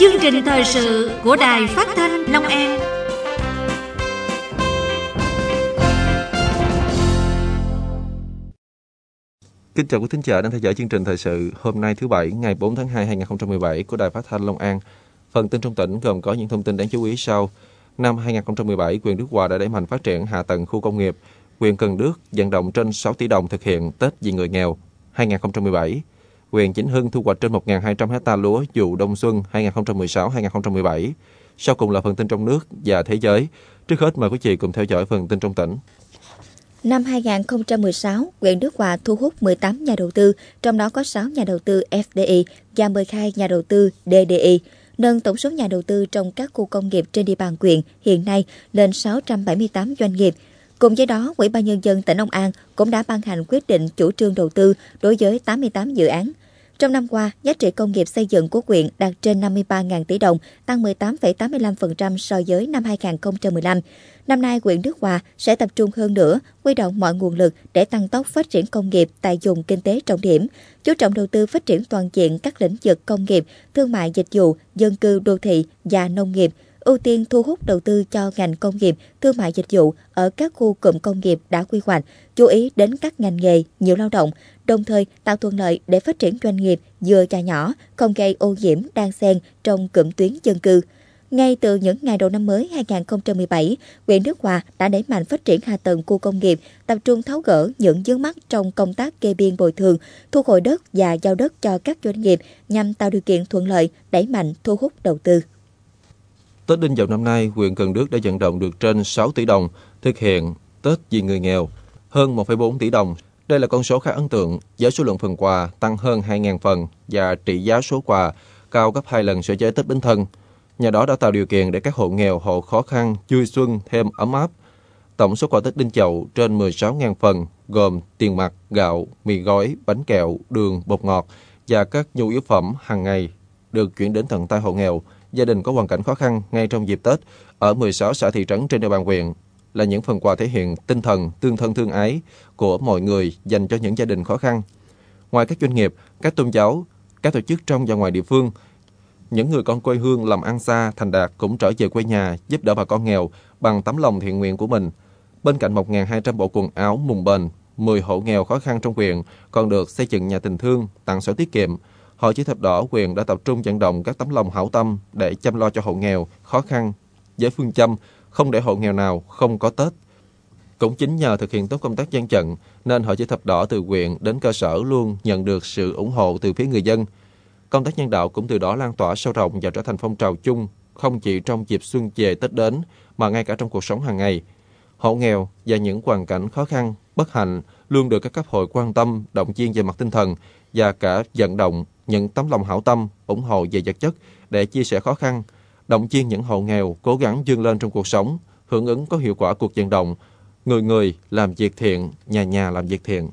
chương trình thời sự của Đài Phát thanh Long An. Kính chào quý thính giả đang theo dõi chương trình thời sự hôm nay thứ bảy ngày 4 tháng 2 2017 của Đài Phát thanh Long An. Phần tin trong tỉnh gồm có những thông tin đáng chú ý sau. Năm 2017, quyền Đức Hòa đã đẩy mạnh phát triển hạ tầng khu công nghiệp. Quyền Cần Đức vận động trên 6 tỷ đồng thực hiện Tết vì người nghèo 2017 huyện Chỉnh Hưng thu hoạch trên 1.200 hecta lúa vụ đông xuân 2016-2017. Sau cùng là phần tin trong nước và thế giới. Trước hết mời quý vị cùng theo dõi phần tin trong tỉnh. Năm 2016, huyện Đức Hòa thu hút 18 nhà đầu tư, trong đó có 6 nhà đầu tư FDI và 12 nhà đầu tư DDI, nâng tổng số nhà đầu tư trong các khu công nghiệp trên địa bàn Quyện hiện nay lên 678 doanh nghiệp. Cùng với đó, Ủy ban Nhân dân tỉnh Long An cũng đã ban hành quyết định chủ trương đầu tư đối với 88 dự án trong năm qua, giá trị công nghiệp xây dựng của quyện đạt trên 53.000 tỷ đồng, tăng 18,85% so với năm 2015. Năm nay, quyện Đức Hòa sẽ tập trung hơn nữa, huy động mọi nguồn lực để tăng tốc phát triển công nghiệp tại vùng kinh tế trọng điểm, chú trọng đầu tư phát triển toàn diện các lĩnh vực công nghiệp, thương mại dịch vụ, dân cư đô thị và nông nghiệp – ưu tiên thu hút đầu tư cho ngành công nghiệp, thương mại dịch vụ ở các khu cụm công nghiệp đã quy hoạch, chú ý đến các ngành nghề, nhiều lao động, đồng thời tạo thuận lợi để phát triển doanh nghiệp vừa và nhỏ, không gây ô nhiễm đang xen trong cụm tuyến dân cư. Ngay từ những ngày đầu năm mới 2017, huyện Đức Hòa đã đẩy mạnh phát triển hạ tầng khu công nghiệp, tập trung tháo gỡ những vướng mắt trong công tác kê biên bồi thường, thu hồi đất và giao đất cho các doanh nghiệp nhằm tạo điều kiện thuận lợi, đẩy mạnh thu hút đầu tư. Tết Đinh Dậu năm nay, huyện Cần Đước đã vận động được trên 6 tỷ đồng thực hiện Tết vì người nghèo, hơn 1,4 tỷ đồng. Đây là con số khá ấn tượng, với số lượng phần quà tăng hơn 2.000 phần và trị giá số quà cao gấp 2 lần so với Tết Bính Thân. Nhà đó đã tạo điều kiện để các hộ nghèo, hộ khó khăn vui xuân thêm ấm áp. Tổng số quà Tết Đinh Dậu trên 16.000 phần, gồm tiền mặt, gạo, mì gói, bánh kẹo, đường, bột ngọt và các nhu yếu phẩm hàng ngày được chuyển đến tận tay hộ nghèo gia đình có hoàn cảnh khó khăn ngay trong dịp Tết ở 16 xã thị trấn trên địa bàn huyện là những phần quà thể hiện tinh thần tương thân tương ái của mọi người dành cho những gia đình khó khăn. Ngoài các doanh nghiệp, các tôn giáo, các tổ chức trong và ngoài địa phương, những người con quê hương làm ăn xa, thành đạt cũng trở về quê nhà giúp đỡ bà con nghèo bằng tấm lòng thiện nguyện của mình. Bên cạnh 1.200 bộ quần áo mùng bền, 10 hộ nghèo khó khăn trong huyện còn được xây dựng nhà tình thương, tặng sổ tiết kiệm, Hội Chữ thập đỏ quyền đã tập trung vận động các tấm lòng hảo tâm để chăm lo cho hộ nghèo, khó khăn, với phương châm không để hộ nghèo nào không có Tết. Cũng chính nhờ thực hiện tốt công tác dân trận nên Hội Chữ thập đỏ từ quyền đến cơ sở luôn nhận được sự ủng hộ từ phía người dân. Công tác nhân đạo cũng từ đó lan tỏa sâu rộng và trở thành phong trào chung, không chỉ trong dịp xuân về Tết đến mà ngay cả trong cuộc sống hàng ngày. Hộ nghèo và những hoàn cảnh khó khăn, bất hạnh luôn được các cấp hội quan tâm, động viên về mặt tinh thần và cả vận động những tấm lòng hảo tâm, ủng hộ về vật chất để chia sẻ khó khăn, động viên những hộ nghèo cố gắng vươn lên trong cuộc sống, hưởng ứng có hiệu quả cuộc vận động, người người làm việc thiện, nhà nhà làm việc thiện.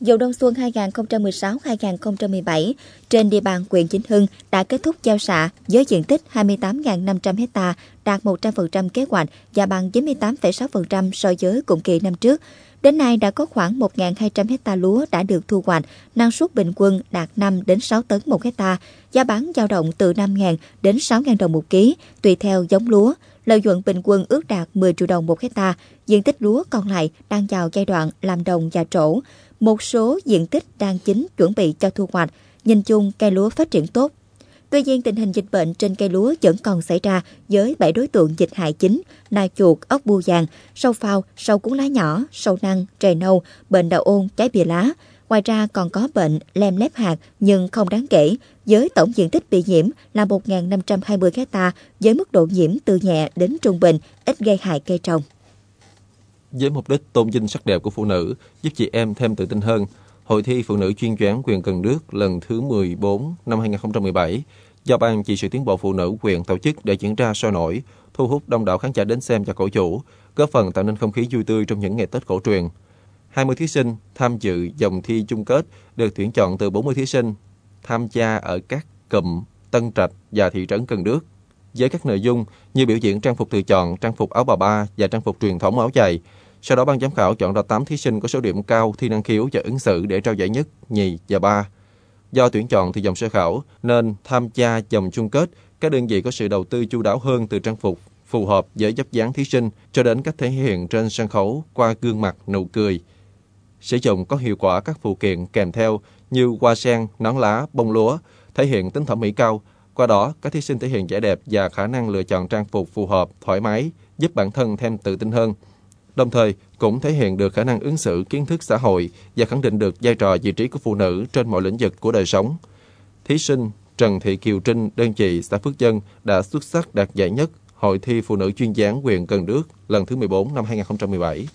Dầu đông xuân 2016-2017 trên địa bàn huyện Chính Hưng đã kết thúc gieo xạ với diện tích 28.500 ha, đạt 100% kế hoạch và bằng 98,6% so với cùng kỳ năm trước. Đến nay đã có khoảng 1.200 ha lúa đã được thu hoạch, năng suất bình quân đạt 5 đến 6 tấn một hecta, giá bán dao động từ 5.000 đến 6.000 đồng một ký, tùy theo giống lúa. Lợi nhuận bình quân ước đạt 10 triệu đồng một hecta, diện tích lúa còn lại đang vào giai đoạn làm đồng và trổ một số diện tích đang chính chuẩn bị cho thu hoạch, nhìn chung cây lúa phát triển tốt. Tuy nhiên tình hình dịch bệnh trên cây lúa vẫn còn xảy ra với bảy đối tượng dịch hại chính, nai chuột, ốc bu vàng, sâu phao, sâu cuốn lá nhỏ, sâu năng, trề nâu, bệnh đậu ôn, trái bìa lá. Ngoài ra còn có bệnh lem lép hạt nhưng không đáng kể, với tổng diện tích bị nhiễm là 1.520 hecta với mức độ nhiễm từ nhẹ đến trung bình, ít gây hại cây trồng. Với mục đích tôn vinh sắc đẹp của phụ nữ, giúp chị em thêm tự tin hơn, Hội thi Phụ nữ chuyên choán quyền Cần Đước lần thứ 14 năm 2017 do Ban trị sự tiến bộ phụ nữ quyền tổ chức để diễn ra sôi nổi, thu hút đông đảo khán giả đến xem và cổ vũ, góp phần tạo nên không khí vui tươi trong những ngày Tết cổ truyền. 20 thí sinh tham dự dòng thi chung kết được tuyển chọn từ 40 thí sinh tham gia ở các cụm Tân Trạch và thị trấn Cần Đước với các nội dung như biểu diễn trang phục tự chọn, trang phục áo bà ba và trang phục truyền thống áo dài. Sau đó ban giám khảo chọn ra 8 thí sinh có số điểm cao thi năng khiếu và ứng xử để trao giải nhất, nhì và ba. Do tuyển chọn từ dòng sơ khảo nên tham gia dòng chung kết, các đơn vị có sự đầu tư chu đáo hơn từ trang phục phù hợp với dấp dáng thí sinh cho đến cách thể hiện trên sân khấu qua gương mặt nụ cười. Sử dụng có hiệu quả các phụ kiện kèm theo như hoa sen, nón lá, bông lúa, thể hiện tính thẩm mỹ cao, qua đó, các thí sinh thể hiện vẻ đẹp và khả năng lựa chọn trang phục phù hợp, thoải mái, giúp bản thân thêm tự tin hơn. Đồng thời, cũng thể hiện được khả năng ứng xử kiến thức xã hội và khẳng định được vai trò vị trí của phụ nữ trên mọi lĩnh vực của đời sống. Thí sinh Trần Thị Kiều Trinh, đơn vị xã Phước Dân đã xuất sắc đạt giải nhất Hội thi Phụ nữ chuyên gián quyền Cần Đức lần thứ 14 năm 2017.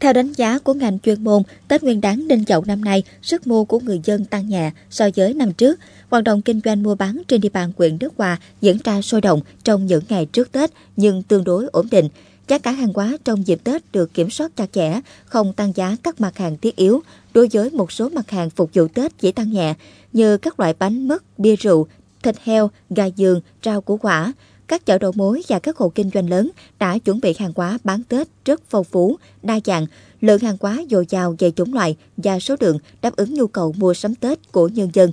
Theo đánh giá của ngành chuyên môn, Tết Nguyên đán Đinh Dậu năm nay, sức mua của người dân tăng nhẹ so với năm trước. Hoạt động kinh doanh mua bán trên địa bàn huyện Đức Hòa diễn ra sôi động trong những ngày trước Tết nhưng tương đối ổn định. Giá cả hàng hóa trong dịp Tết được kiểm soát chặt chẽ, không tăng giá các mặt hàng thiết yếu. Đối với một số mặt hàng phục vụ Tết chỉ tăng nhẹ, như các loại bánh mứt, bia rượu, thịt heo, gà giường, rau củ quả – các chợ đầu mối và các hộ kinh doanh lớn đã chuẩn bị hàng hóa bán Tết rất phong phú, đa dạng, lượng hàng hóa dồi dào về chủng loại và số lượng đáp ứng nhu cầu mua sắm Tết của nhân dân.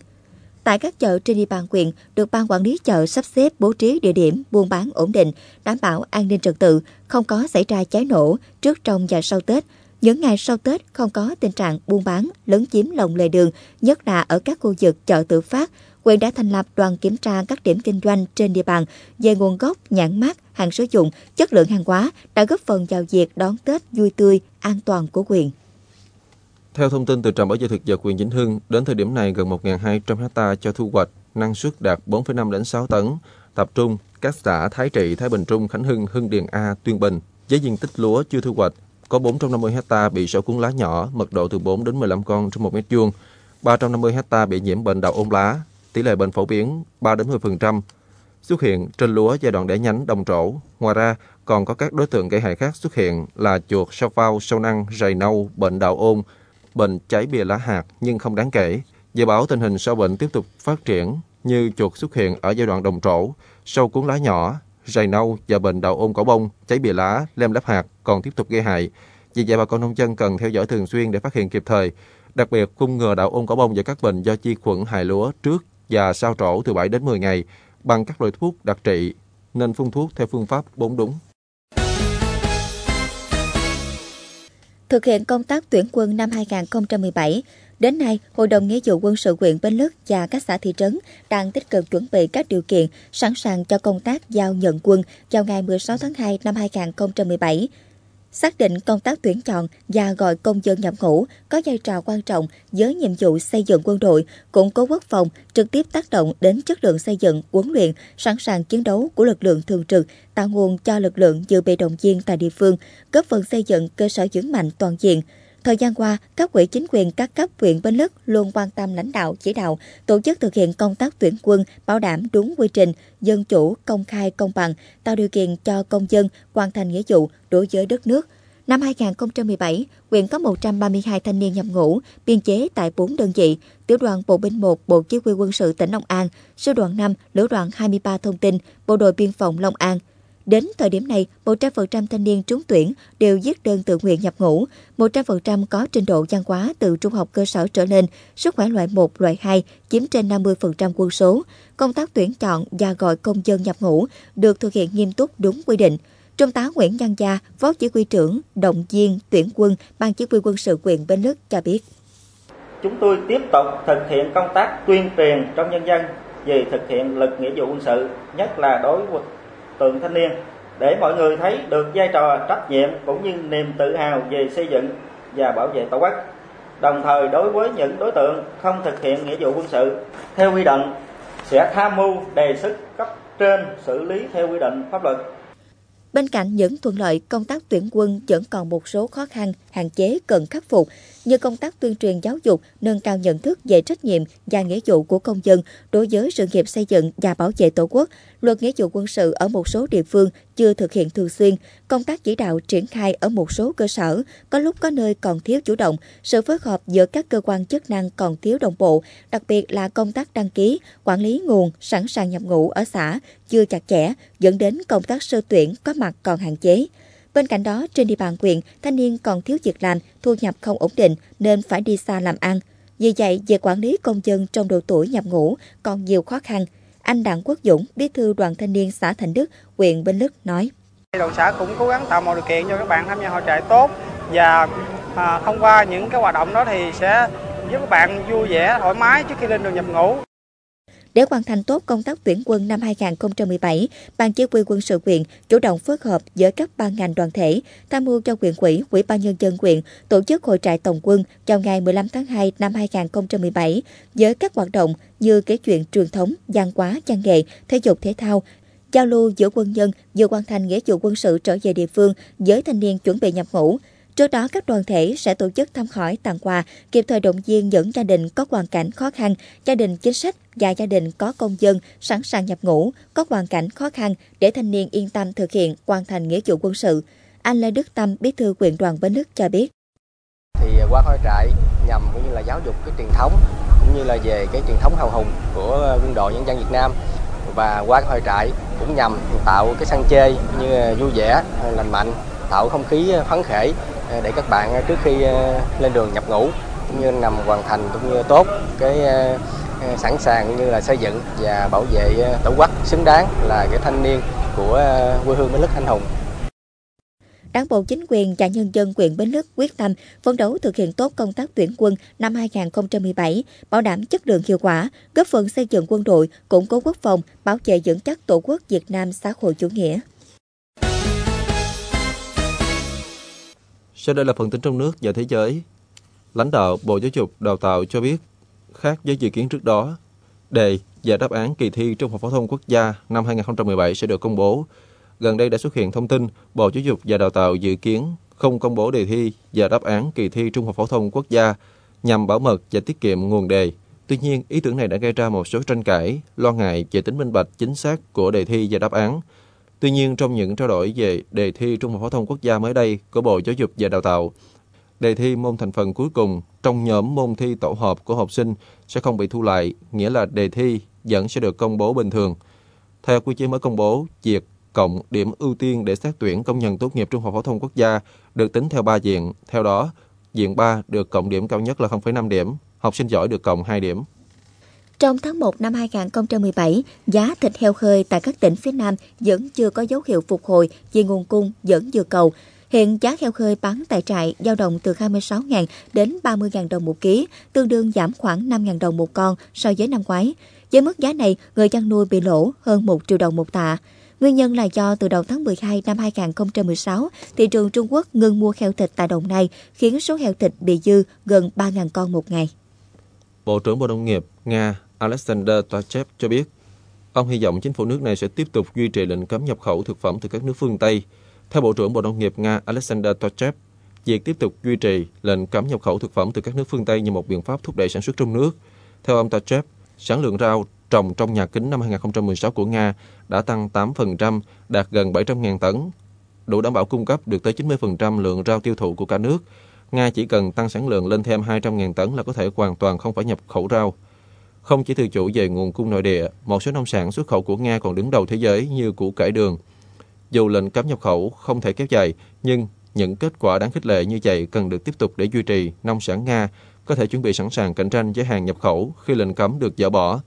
Tại các chợ trên địa bàn quyện được ban quản lý chợ sắp xếp bố trí địa điểm buôn bán ổn định, đảm bảo an ninh trật tự, không có xảy ra cháy nổ trước trong và sau Tết. Những ngày sau Tết không có tình trạng buôn bán lấn chiếm lòng lề đường, nhất là ở các khu vực chợ tự phát, Quyền đã thành lập đoàn kiểm tra các điểm kinh doanh trên địa bàn về nguồn gốc, nhãn mát, hàng sử dụng, chất lượng hàng hóa đã góp phần vào việc đón Tết vui tươi, an toàn của quyền. Theo thông tin từ trạm bảo vệ thực vật Quyền Vĩnh Hưng, đến thời điểm này gần 1.200 ha cho thu hoạch, năng suất đạt 4,5 đến 6 tấn, tập trung các xã Thái Trị, Thái Bình Trung, Khánh Hưng, Hưng Điền A, Tuyên Bình. Với diện tích lúa chưa thu hoạch có 450 ha bị sâu cuốn lá nhỏ, mật độ từ 4 đến 15 con trên 1 mét vuông, 350 ha bị nhiễm bệnh đậu ôn lá, tỷ lệ bệnh phổ biến 3 đến 10%, xuất hiện trên lúa giai đoạn đẻ nhánh đồng trổ. Ngoài ra, còn có các đối tượng gây hại khác xuất hiện là chuột, sâu phao, sâu năng, rầy nâu, bệnh đạo ôn, bệnh cháy bìa lá hạt nhưng không đáng kể. Dự báo tình hình sâu bệnh tiếp tục phát triển như chuột xuất hiện ở giai đoạn đồng trổ, sâu cuốn lá nhỏ, rầy nâu và bệnh đạo ôn cỏ bông, cháy bìa lá, lem láp hạt còn tiếp tục gây hại. Vì vậy bà con nông dân cần theo dõi thường xuyên để phát hiện kịp thời, đặc biệt phun ngừa đạo ôn cỏ bông và các bệnh do vi khuẩn hại lúa trước, và sao trổ từ 7 đến 10 ngày bằng các loại thuốc đặc trị nên phun thuốc theo phương pháp 4 đúng. Thực hiện công tác tuyển quân năm 2017, đến nay, Hội đồng Nghĩa vụ quân sự huyện Bến Lức và các xã thị trấn đang tích cực chuẩn bị các điều kiện sẵn sàng cho công tác giao nhận quân vào ngày 16 tháng 2 năm 2017 xác định công tác tuyển chọn và gọi công dân nhập ngũ có vai trò quan trọng với nhiệm vụ xây dựng quân đội, củng cố quốc phòng, trực tiếp tác động đến chất lượng xây dựng, huấn luyện, sẵn sàng chiến đấu của lực lượng thường trực, tạo nguồn cho lực lượng dự bị động viên tại địa phương, góp phần xây dựng cơ sở vững mạnh toàn diện. Thời gian qua, các quỹ chính quyền các cấp huyện Bến Lức luôn quan tâm lãnh đạo chỉ đạo, tổ chức thực hiện công tác tuyển quân, bảo đảm đúng quy trình, dân chủ, công khai, công bằng, tạo điều kiện cho công dân hoàn thành nghĩa vụ đối với đất nước. Năm 2017, huyện có 132 thanh niên nhập ngũ, biên chế tại 4 đơn vị, tiểu đoàn Bộ binh 1 Bộ Chỉ huy quân sự tỉnh Long An, sư đoàn 5 Lữ đoàn 23 Thông tin, Bộ đội Biên phòng Long An – Đến thời điểm này, 100% thanh niên trúng tuyển đều viết đơn tự nguyện nhập ngũ, 100% có trình độ văn hóa từ trung học cơ sở trở lên, sức khỏe loại 1, loại 2 chiếm trên 50% quân số. Công tác tuyển chọn và gọi công dân nhập ngũ được thực hiện nghiêm túc đúng quy định. Trung tá Nguyễn Văn Gia, Phó Chỉ huy trưởng, động viên, tuyển quân, Ban Chỉ huy quân sự quyền Bến Lức cho biết. Chúng tôi tiếp tục thực hiện công tác tuyên truyền trong nhân dân về thực hiện lực nghĩa vụ quân sự, nhất là đối với tượng thanh niên để mọi người thấy được vai trò trách nhiệm cũng như niềm tự hào về xây dựng và bảo vệ tổ quốc đồng thời đối với những đối tượng không thực hiện nghĩa vụ quân sự theo quy định sẽ tham mưu đề xuất cấp trên xử lý theo quy định pháp luật Bên cạnh những thuận lợi, công tác tuyển quân vẫn còn một số khó khăn, hạn chế cần khắc phục như công tác tuyên truyền giáo dục, nâng cao nhận thức về trách nhiệm và nghĩa vụ của công dân đối với sự nghiệp xây dựng và bảo vệ Tổ quốc, luật nghĩa vụ quân sự ở một số địa phương chưa thực hiện thường xuyên, công tác chỉ đạo triển khai ở một số cơ sở có lúc có nơi còn thiếu chủ động, sự phối hợp giữa các cơ quan chức năng còn thiếu đồng bộ, đặc biệt là công tác đăng ký, quản lý nguồn, sẵn sàng nhập ngũ ở xã chưa chặt chẽ, dẫn đến công tác sơ tuyển có mặt còn hạn chế. Bên cạnh đó, trên địa bàn huyện, thanh niên còn thiếu việc làm, thu nhập không ổn định nên phải đi xa làm ăn. Vì vậy, về quản lý công dân trong độ tuổi nhập ngũ còn nhiều khó khăn. Anh Đặng Quốc Dũng, bí thư đoàn thanh niên xã Thành Đức, huyện Bến Lức nói. Đoàn xã cũng cố gắng tạo mọi điều kiện cho các bạn tham gia hội trại tốt và à, thông qua những cái hoạt động đó thì sẽ giúp các bạn vui vẻ, thoải mái trước khi lên đường nhập ngũ. Để hoàn thành tốt công tác tuyển quân năm 2017, Ban Chỉ huy quân sự huyện chủ động phối hợp giữa các ban ngành đoàn thể, tham mưu cho huyện ủy, ủy ban nhân dân huyện tổ chức hội trại tổng quân vào ngày 15 tháng 2 năm 2017 với các hoạt động như kể chuyện truyền thống, văn hóa, văn nghệ, thể dục thể thao, giao lưu giữa quân nhân vừa hoàn thành nghĩa vụ quân sự trở về địa phương với thanh niên chuẩn bị nhập ngũ. Trước đó, các đoàn thể sẽ tổ chức thăm hỏi, tặng quà, kịp thời động viên những gia đình có hoàn cảnh khó khăn, gia đình chính sách và gia đình có công dân sẵn sàng nhập ngũ, có hoàn cảnh khó khăn để thanh niên yên tâm thực hiện hoàn thành nghĩa vụ quân sự. Anh Lê Đức Tâm, bí thư huyện đoàn Bến Lức cho biết. Thì qua hội trại nhằm cũng như là giáo dục cái truyền thống cũng như là về cái truyền thống hào hùng của quân đội nhân dân Việt Nam và qua hội trại cũng nhằm tạo cái sân chơi như vui vẻ, lành mạnh, tạo không khí phấn khởi để các bạn trước khi lên đường nhập ngũ cũng như nằm hoàn thành cũng như tốt cái sẵn sàng như là xây dựng và bảo vệ ờ, tổ quốc xứng đáng là cái thanh niên của ờ, quê hương Bến Lức anh hùng. Đảng bộ chính quyền và nhân dân quyền Bến Lức quyết tâm phấn đấu thực hiện tốt công tác tuyển quân năm 2017, bảo đảm chất lượng hiệu quả, góp phần xây dựng quân đội, củng cố quốc phòng, bảo vệ vững chắc Tổ quốc Việt Nam xã hội chủ nghĩa. Sau đây là phần tin trong nước và thế giới. Lãnh đạo Bộ Giáo dục Đào tạo cho biết khác với dự kiến trước đó. Đề và đáp án kỳ thi Trung học phổ thông quốc gia năm 2017 sẽ được công bố. Gần đây đã xuất hiện thông tin Bộ Giáo dục và Đào tạo dự kiến không công bố đề thi và đáp án kỳ thi Trung học phổ thông quốc gia nhằm bảo mật và tiết kiệm nguồn đề. Tuy nhiên, ý tưởng này đã gây ra một số tranh cãi, lo ngại về tính minh bạch chính xác của đề thi và đáp án. Tuy nhiên, trong những trao đổi về đề thi Trung học phổ thông quốc gia mới đây của Bộ Giáo dục và Đào tạo, đề thi môn thành phần cuối cùng trong nhóm môn thi tổ hợp của học sinh sẽ không bị thu lại, nghĩa là đề thi vẫn sẽ được công bố bình thường. Theo quy chế mới công bố, việc cộng điểm ưu tiên để xét tuyển công nhận tốt nghiệp trung học phổ thông quốc gia được tính theo 3 diện. Theo đó, diện 3 được cộng điểm cao nhất là 0,5 điểm, học sinh giỏi được cộng 2 điểm. Trong tháng 1 năm 2017, giá thịt heo hơi tại các tỉnh phía Nam vẫn chưa có dấu hiệu phục hồi vì nguồn cung vẫn dư cầu – Hiện giá heo hơi bán tại trại dao động từ 26.000 đến 30.000 đồng một ký, tương đương giảm khoảng 5.000 đồng một con so với năm ngoái. Với mức giá này, người chăn nuôi bị lỗ hơn 1 triệu đồng một tạ. Nguyên nhân là do từ đầu tháng 12 năm 2016, thị trường Trung Quốc ngừng mua heo thịt tại Đồng này, khiến số heo thịt bị dư gần 3.000 con một ngày. Bộ trưởng Bộ Nông nghiệp Nga Alexander Tachev cho biết, ông hy vọng chính phủ nước này sẽ tiếp tục duy trì lệnh cấm nhập khẩu thực phẩm từ các nước phương Tây, theo Bộ trưởng Bộ Nông nghiệp Nga Alexander Tochev, việc tiếp tục duy trì lệnh cấm nhập khẩu thực phẩm từ các nước phương Tây như một biện pháp thúc đẩy sản xuất trong nước. Theo ông Tachev, sản lượng rau trồng trong nhà kính năm 2016 của Nga đã tăng 8%, đạt gần 700.000 tấn, đủ đảm bảo cung cấp được tới 90% lượng rau tiêu thụ của cả nước. Nga chỉ cần tăng sản lượng lên thêm 200.000 tấn là có thể hoàn toàn không phải nhập khẩu rau. Không chỉ tự chủ về nguồn cung nội địa, một số nông sản xuất khẩu của Nga còn đứng đầu thế giới như củ cải đường, dù lệnh cấm nhập khẩu không thể kéo dài, nhưng những kết quả đáng khích lệ như vậy cần được tiếp tục để duy trì nông sản Nga có thể chuẩn bị sẵn sàng cạnh tranh với hàng nhập khẩu khi lệnh cấm được dỡ bỏ.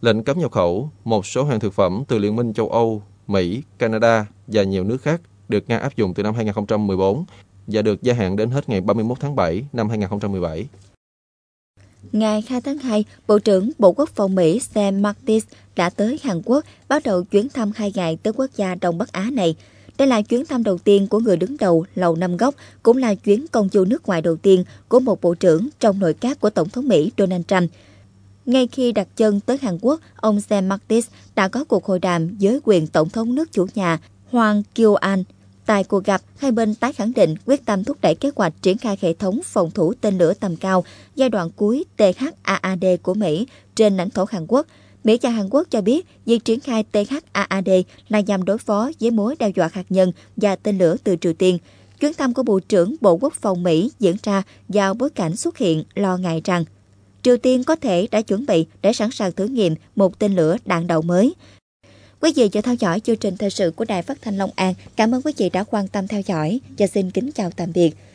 Lệnh cấm nhập khẩu một số hàng thực phẩm từ Liên minh châu Âu, Mỹ, Canada và nhiều nước khác được Nga áp dụng từ năm 2014 và được gia hạn đến hết ngày 31 tháng 7 năm 2017. Ngày 2 tháng 2, Bộ trưởng Bộ Quốc phòng Mỹ Sam Mattis đã tới Hàn Quốc bắt đầu chuyến thăm hai ngày tới quốc gia Đông Bắc Á này. Đây là chuyến thăm đầu tiên của người đứng đầu Lầu Năm Góc, cũng là chuyến công du nước ngoài đầu tiên của một bộ trưởng trong nội các của Tổng thống Mỹ Donald Trump. Ngay khi đặt chân tới Hàn Quốc, ông Sam Mattis đã có cuộc hội đàm với quyền Tổng thống nước chủ nhà Hoàng Kiêu An Tại cuộc gặp, hai bên tái khẳng định quyết tâm thúc đẩy kế hoạch triển khai hệ thống phòng thủ tên lửa tầm cao giai đoạn cuối THAAD của Mỹ trên lãnh thổ Hàn Quốc. Mỹ và Hàn Quốc cho biết việc triển khai THAAD là nhằm đối phó với mối đe dọa hạt nhân và tên lửa từ Triều Tiên. Chuyến thăm của Bộ trưởng Bộ Quốc phòng Mỹ diễn ra vào bối cảnh xuất hiện lo ngại rằng Triều Tiên có thể đã chuẩn bị để sẵn sàng thử nghiệm một tên lửa đạn đạo mới. Quý vị vừa theo dõi chương trình thời sự của Đài Phát thanh Long An. Cảm ơn quý vị đã quan tâm theo dõi và xin kính chào tạm biệt.